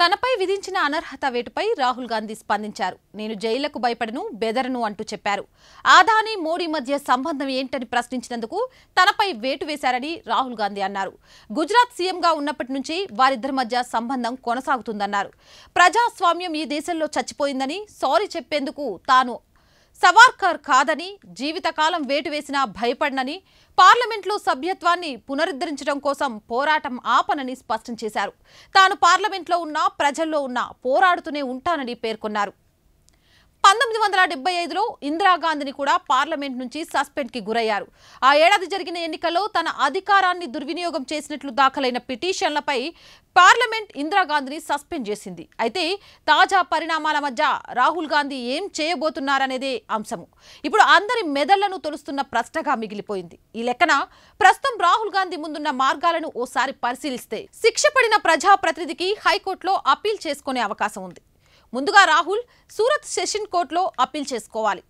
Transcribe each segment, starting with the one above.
తనపై విధించిన అనర్హత వేటుపై రాహుల్ గాంధీ స్పందించారు నేను జైళ్లకు భయపడను బెదరను అంటూ చెప్పారు ఆదాని మోడీ మధ్య సంబంధం ఏంటని ప్రశ్నించినందుకు తనపై వేటు వేశారని రాహుల్ గాంధీ అన్నారు గుజరాత్ సీఎంగా ఉన్నప్పటి నుంచి వారిద్దరి మధ్య సంబంధం కొనసాగుతుందన్నారు ప్రజాస్వామ్యం ఈ దేశంలో చచ్చిపోయిందని సారీ చెప్పేందుకు తాను సవార్కర్ కాదని జీవితకాలం వేటు వేసినా భయపడనని పార్లమెంట్లో సభ్యత్వాన్ని పునరుద్ధరించడం కోసం పోరాటం ఆపనని స్పష్టం చేశారు తాను పార్లమెంట్లో ఉన్నా ప్రజల్లో ఉన్నా పోరాడుతూనే ఉంటానని పేర్కొన్నారు పంతొమ్మిది వందల డెబ్బై ఐదులో ఇందిరాగాంధీని కూడా పార్లమెంట్ నుంచి సస్పెండ్కి గురయ్యారు ఆ ఏడాది జరిగిన ఎన్నికల్లో తన అధికారాన్ని దుర్వినియోగం చేసినట్లు దాఖలైన పిటిషన్లపై పార్లమెంట్ ఇందిరాగాంధీని సస్పెండ్ చేసింది అయితే తాజా పరిణామాల మధ్య రాహుల్ గాంధీ ఏం చేయబోతున్నారనేదే అంశము ఇప్పుడు అందరి మెదళ్లను తొలుస్తున్న ప్రశ్నగా మిగిలిపోయింది ఈ లెక్కన ప్రస్తుతం రాహుల్ గాంధీ ముందున్న మార్గాలను ఓసారి పరిశీలిస్తే శిక్ష పడిన ప్రజాప్రతినిధికి హైకోర్టులో అప్పీల్ చేసుకునే అవకాశం ఉంది ముందుగా రాహుల్ సూరత్ సెషన్ కోర్టులో అప్పీల్ చేసుకోవాలి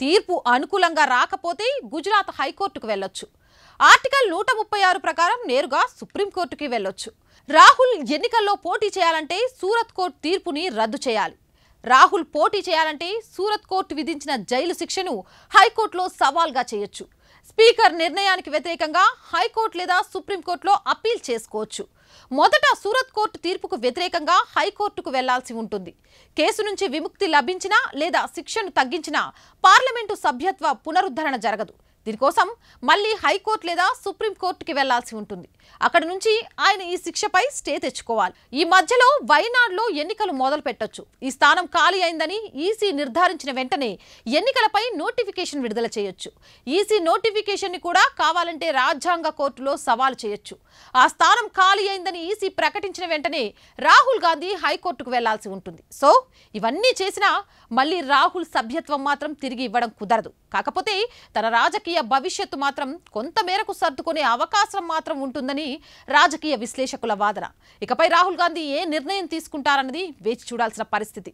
తీర్పు అనుకూలంగా రాకపోతే గుజరాత్ హైకోర్టుకు వెళ్ళొచ్చు ఆర్టికల్ నూట ముప్పై ఆరు ప్రకారం నేరుగా సుప్రీంకోర్టుకి వెళ్ళొచ్చు రాహుల్ ఎన్నికల్లో పోటీ చేయాలంటే సూరత్ కోర్టు తీర్పుని రద్దు చేయాలి రాహుల్ పోటీ చేయాలంటే సూరత్ కోర్టు విధించిన జైలు శిక్షను హైకోర్టులో సవాల్గా చేయొచ్చు స్పీకర్ నిర్ణయానికి వ్యతిరేకంగా హైకోర్టు లేదా సుప్రీంకోర్టులో అప్పీల్ చేసుకోవచ్చు మొదట సూరత్ కోర్టు తీర్పుకు వ్యతిరేకంగా హైకోర్టుకు వెళ్లాల్సి ఉంటుంది కేసు నుంచి విముక్తి లభించినా లేదా శిక్షను తగ్గించినా పార్లమెంటు సభ్యత్వ పునరుద్ధరణ జరగదు దీనికోసం మళ్ళీ హైకోర్టు లేదా సుప్రీంకోర్టుకి వెళ్లాల్సి ఉంటుంది అక్కడ నుంచి ఆయన ఈ శిక్షపై స్టే తెచ్చుకోవాలి ఈ మధ్యలో వైనాడులో ఎన్నికలు మొదలు పెట్టొచ్చు ఈ స్థానం ఖాళీ అయిందని ఈసీ నిర్ధారించిన వెంటనే ఎన్నికలపై నోటిఫికేషన్ విడుదల చేయొచ్చు ఈసీ నోటిఫికేషన్ని కూడా కావాలంటే రాజ్యాంగ కోర్టులో సవాలు చేయొచ్చు ఆ స్థానం ఖాళీ అయిందని ఈసీ ప్రకటించిన వెంటనే రాహుల్ గాంధీ హైకోర్టుకు వెళ్లాల్సి ఉంటుంది సో ఇవన్నీ చేసినా మళ్ళీ రాహుల్ సభ్యత్వం మాత్రం తిరిగి ఇవ్వడం కుదరదు కాకపోతే తన రాజకీయ రాజకీయ భవిష్యత్తు మాత్రం కొంతమేరకు సర్దుకునే అవకాశం మాత్రం ఉంటుందని రాజకీయ విశ్లేషకుల వాదన ఇకపై రాహుల్ గాంధీ ఏ నిర్ణయం తీసుకుంటారన్నది వేచి చూడాల్సిన పరిస్థితి